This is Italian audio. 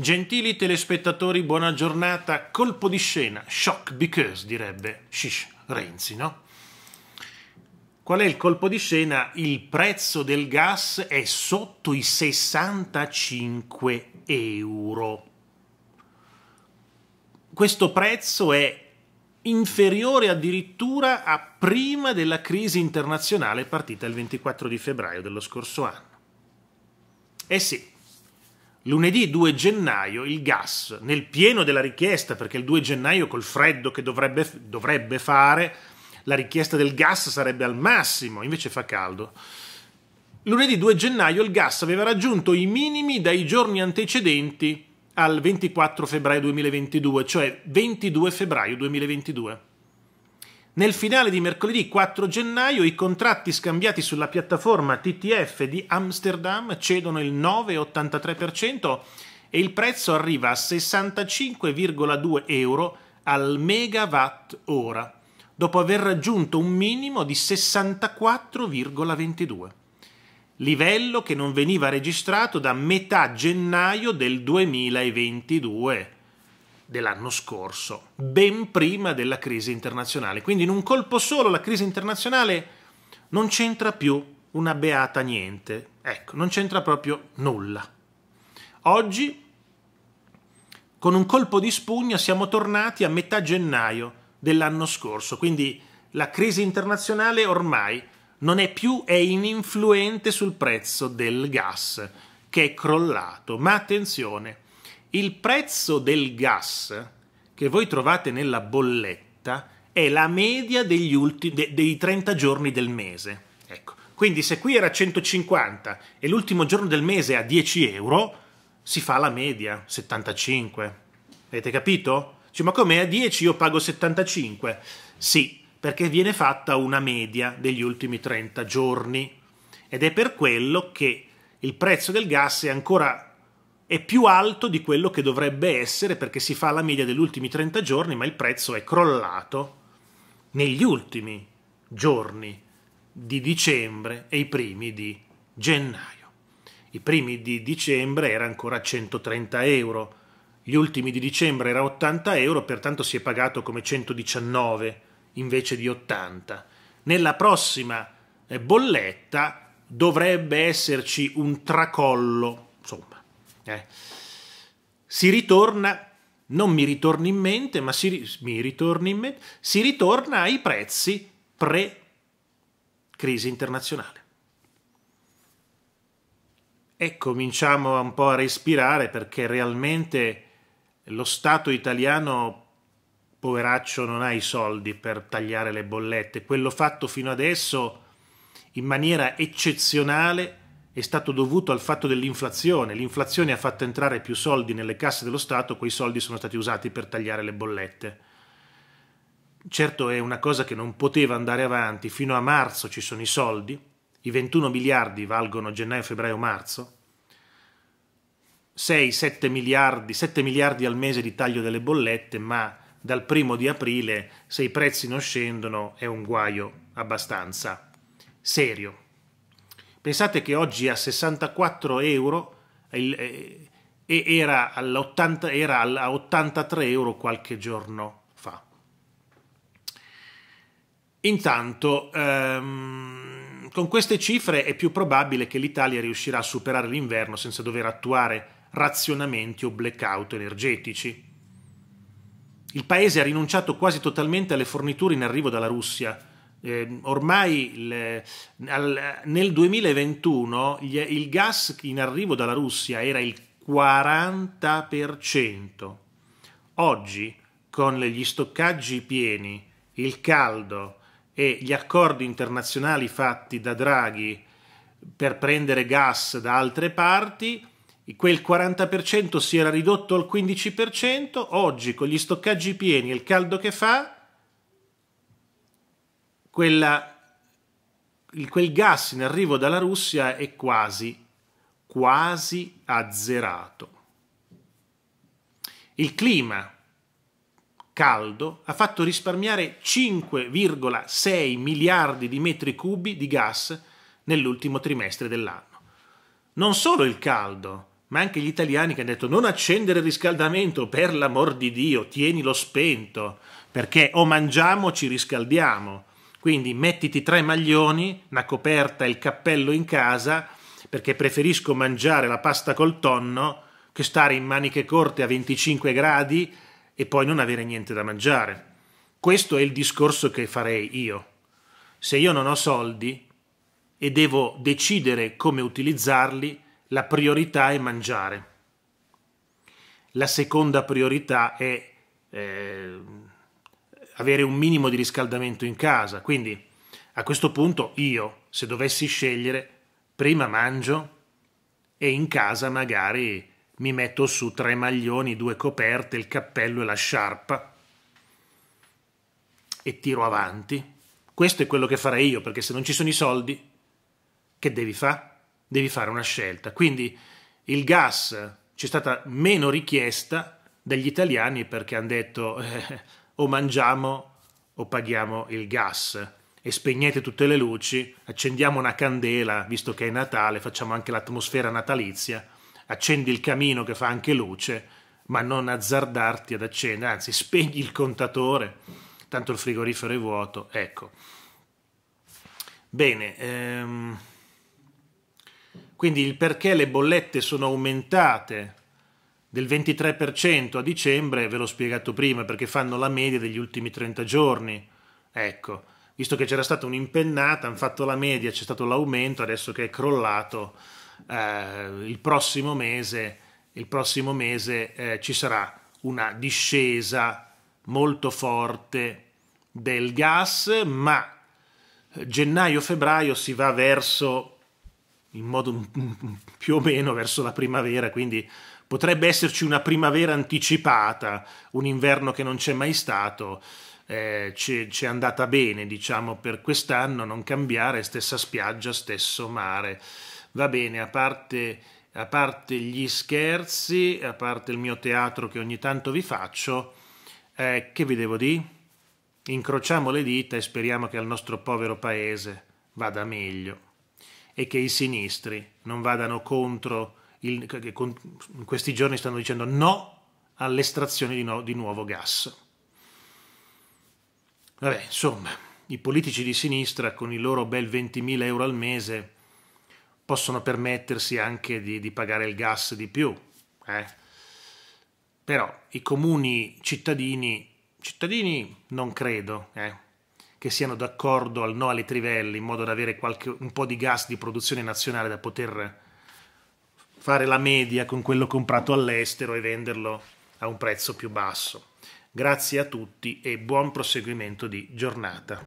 Gentili telespettatori, buona giornata. Colpo di scena, shock because direbbe Shish Renzi, no? Qual è il colpo di scena? Il prezzo del gas è sotto i 65 euro. Questo prezzo è inferiore addirittura a prima della crisi internazionale partita il 24 di febbraio dello scorso anno. Eh sì, Lunedì 2 gennaio il gas, nel pieno della richiesta, perché il 2 gennaio col freddo che dovrebbe, dovrebbe fare, la richiesta del gas sarebbe al massimo, invece fa caldo. Lunedì 2 gennaio il gas aveva raggiunto i minimi dai giorni antecedenti al 24 febbraio 2022, cioè 22 febbraio 2022. Nel finale di mercoledì 4 gennaio i contratti scambiati sulla piattaforma TTF di Amsterdam cedono il 9,83% e il prezzo arriva a 65,2 euro al megawatt ora, dopo aver raggiunto un minimo di 64,22, livello che non veniva registrato da metà gennaio del 2022 dell'anno scorso, ben prima della crisi internazionale. Quindi in un colpo solo la crisi internazionale non c'entra più una beata niente, ecco, non c'entra proprio nulla. Oggi, con un colpo di spugna, siamo tornati a metà gennaio dell'anno scorso, quindi la crisi internazionale ormai non è più, è ininfluente sul prezzo del gas, che è crollato, ma attenzione, il prezzo del gas che voi trovate nella bolletta è la media ulti, de, dei 30 giorni del mese. Ecco. Quindi se qui era 150 e l'ultimo giorno del mese è a 10 euro, si fa la media, 75. Avete capito? Cioè, ma come a 10 io pago 75? Sì, perché viene fatta una media degli ultimi 30 giorni ed è per quello che il prezzo del gas è ancora è più alto di quello che dovrebbe essere perché si fa la media degli ultimi 30 giorni, ma il prezzo è crollato negli ultimi giorni di dicembre e i primi di gennaio. I primi di dicembre era ancora 130 euro, gli ultimi di dicembre era 80 euro, pertanto si è pagato come 119 invece di 80. Nella prossima eh, bolletta dovrebbe esserci un tracollo, insomma, eh. Si ritorna, non mi ritorna in mente, ma si, mi ritorna in mente, si ritorna ai prezzi pre-crisi internazionale. E cominciamo un po' a respirare perché realmente lo Stato italiano poveraccio non ha i soldi per tagliare le bollette. Quello fatto fino adesso in maniera eccezionale è stato dovuto al fatto dell'inflazione. L'inflazione ha fatto entrare più soldi nelle casse dello Stato, quei soldi sono stati usati per tagliare le bollette. Certo è una cosa che non poteva andare avanti, fino a marzo ci sono i soldi, i 21 miliardi valgono gennaio, febbraio, marzo, 6-7 miliardi, 7 miliardi al mese di taglio delle bollette, ma dal primo di aprile se i prezzi non scendono è un guaio abbastanza serio. Pensate che oggi a 64 euro eh, e era, era, a 83 euro qualche giorno fa. Intanto, ehm, con queste cifre è più probabile che l'Italia riuscirà a superare l'inverno senza dover attuare razionamenti o blackout energetici. Il paese ha rinunciato quasi totalmente alle forniture in arrivo dalla Russia eh, ormai il, al, nel 2021 gli, il gas in arrivo dalla Russia era il 40%. Oggi, con gli stoccaggi pieni, il caldo e gli accordi internazionali fatti da Draghi per prendere gas da altre parti, quel 40% si era ridotto al 15%, oggi con gli stoccaggi pieni e il caldo che fa, quella, quel gas in arrivo dalla Russia è quasi, quasi azzerato. Il clima caldo ha fatto risparmiare 5,6 miliardi di metri cubi di gas nell'ultimo trimestre dell'anno. Non solo il caldo, ma anche gli italiani che hanno detto non accendere il riscaldamento, per l'amor di Dio, tienilo spento, perché o mangiamo o ci riscaldiamo. Quindi mettiti tre maglioni, una coperta e il cappello in casa, perché preferisco mangiare la pasta col tonno che stare in maniche corte a 25 gradi e poi non avere niente da mangiare. Questo è il discorso che farei io. Se io non ho soldi e devo decidere come utilizzarli, la priorità è mangiare. La seconda priorità è eh, avere un minimo di riscaldamento in casa. Quindi a questo punto io, se dovessi scegliere, prima mangio e in casa magari mi metto su tre maglioni, due coperte, il cappello e la sciarpa e tiro avanti. Questo è quello che farei io, perché se non ci sono i soldi, che devi fare? Devi fare una scelta. Quindi il gas c'è stata meno richiesta dagli italiani perché hanno detto eh, o mangiamo o paghiamo il gas e spegnete tutte le luci, accendiamo una candela, visto che è Natale, facciamo anche l'atmosfera natalizia, accendi il camino che fa anche luce, ma non azzardarti ad accendere, anzi spegni il contatore, tanto il frigorifero è vuoto, ecco. Bene, ehm, quindi il perché le bollette sono aumentate del 23% a dicembre, ve l'ho spiegato prima, perché fanno la media degli ultimi 30 giorni. Ecco, visto che c'era stata un'impennata, hanno fatto la media, c'è stato l'aumento, adesso che è crollato, eh, il prossimo mese, il prossimo mese eh, ci sarà una discesa molto forte del gas, ma gennaio-febbraio si va verso, in modo più o meno verso la primavera, quindi potrebbe esserci una primavera anticipata, un inverno che non c'è mai stato. Eh, ci è andata bene, diciamo, per quest'anno non cambiare, stessa spiaggia, stesso mare. Va bene, a parte, a parte gli scherzi, a parte il mio teatro che ogni tanto vi faccio, eh, che vi devo dire? Incrociamo le dita e speriamo che al nostro povero paese vada meglio e che i sinistri non vadano contro il, che con, in questi giorni stanno dicendo no all'estrazione di, no, di nuovo gas. Vabbè, insomma, i politici di sinistra con i loro bel 20.000 euro al mese possono permettersi anche di, di pagare il gas di più, eh? però i comuni cittadini, cittadini non credo, eh? che siano d'accordo al no alle trivelle in modo da avere qualche, un po' di gas di produzione nazionale da poter fare la media con quello comprato all'estero e venderlo a un prezzo più basso. Grazie a tutti e buon proseguimento di giornata.